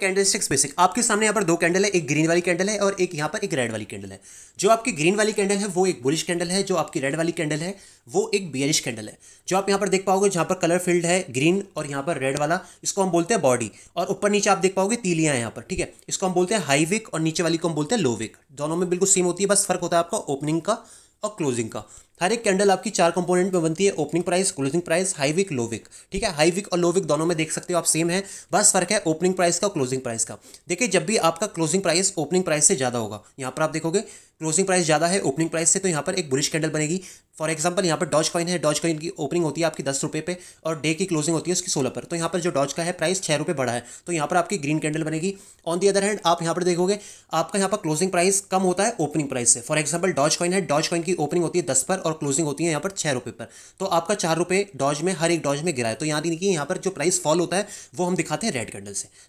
candle sticks basic आपके सामने यहाँ पर दो कैंडल है एक ग्रीन वाली कैंडल है और एक यहाँ पर एक रेड वाली कैंडल है जो आपकी ग्रीन वाली कैंडल है वो एक बुलिश कैंडल है जो आपकी रेड वाली कैंडल है वो एक बियरिश कैंडल है जो आप यहाँ पर देख पाओगे जहाँ पर कलर फील्ड है ग्रीन और यहाँ पर रेड वाला इसको हम बोलते हैं बॉडी और ऊपर नीचे आप देख पाओगे तीलियाँ यहाँ पर ठीक है इसको हम बोलते हैं हाई विक और नीचे वाली को हम बोलते हैं लो विक दोनों में बिल्कुल सेम होती है बस फर्क होता है आपका ओपनिंग का और क्लोजिंग का हर एक कैंडल आपकी चार कंपोनेंट में बनती है opening price closing price high wick low wick ठीक है हाई विक और लो विक दोनों में देख सकते हो आप सेम है बस फर्क है ओपनिंग प्राइस का क्लोजिंग प्राइस का देखिए जब भी आपका क्लोजिंग प्राइस ओपनिंग प्राइस से ज़्यादा होगा यहाँ पर आप देखोगे क्लोजिंग प्राइस ज़्यादा है ओपनिंग प्राइस से तो यहाँ पर एक बुलिश कैंडल बनेगी फॉर एग्जाम्पल यहाँ पर डॉज कॉइन है डॉज कॉइन की ओपनिंग होती है आपकी दस रुपये पे और डे की क्लोजिंग होती है उसकी सोलह पर तो यहाँ पर जो डॉज का है प्राइस छः रुपये बढ़ा है तो यहाँ पर आपकी ग्रीन कैंडल बनेगी ऑन दी अदर हैंड आप यहाँ पर देखोगे आपका यहाँ पर क्लोजिंग प्राइस कम होता है ओपनिंग प्राइस से फॉर एग्जाम्पल डॉज कॉइन है डॉज कॉइन की ओपनिंग होती है दस पर और क्लोजिंग होती है यहाँ पर छः रुपये पर तो आपका चार रुपये डॉज में हर एक डॉज में गिरा है तो यहाँ देखिए यहाँ पर जो प्राइस फॉल होता है वो हम दिखाते हैं रेड कैंडल से